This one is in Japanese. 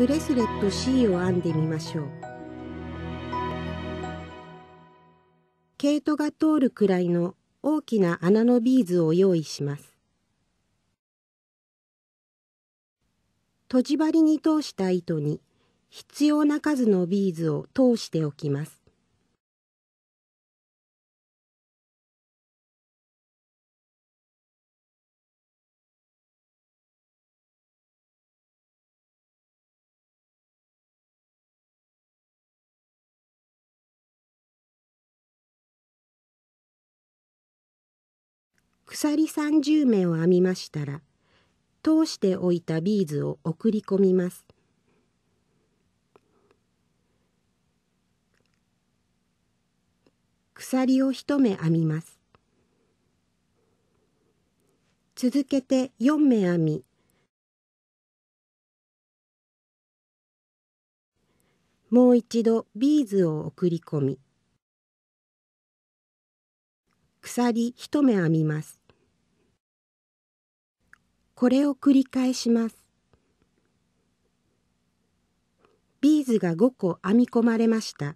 ブレスレット C を編んでみましょう。毛糸が通るくらいの大きな穴のビーズを用意します。とじ針に通した糸に必要な数のビーズを通しておきます。鎖三十目を編みましたら通しておいたビーズを送り込みます。鎖を一目編みます。続けて四目編みもう一度ビーズを送り込み鎖一目編みますこれを繰り返しますビーズが5個編み込まれました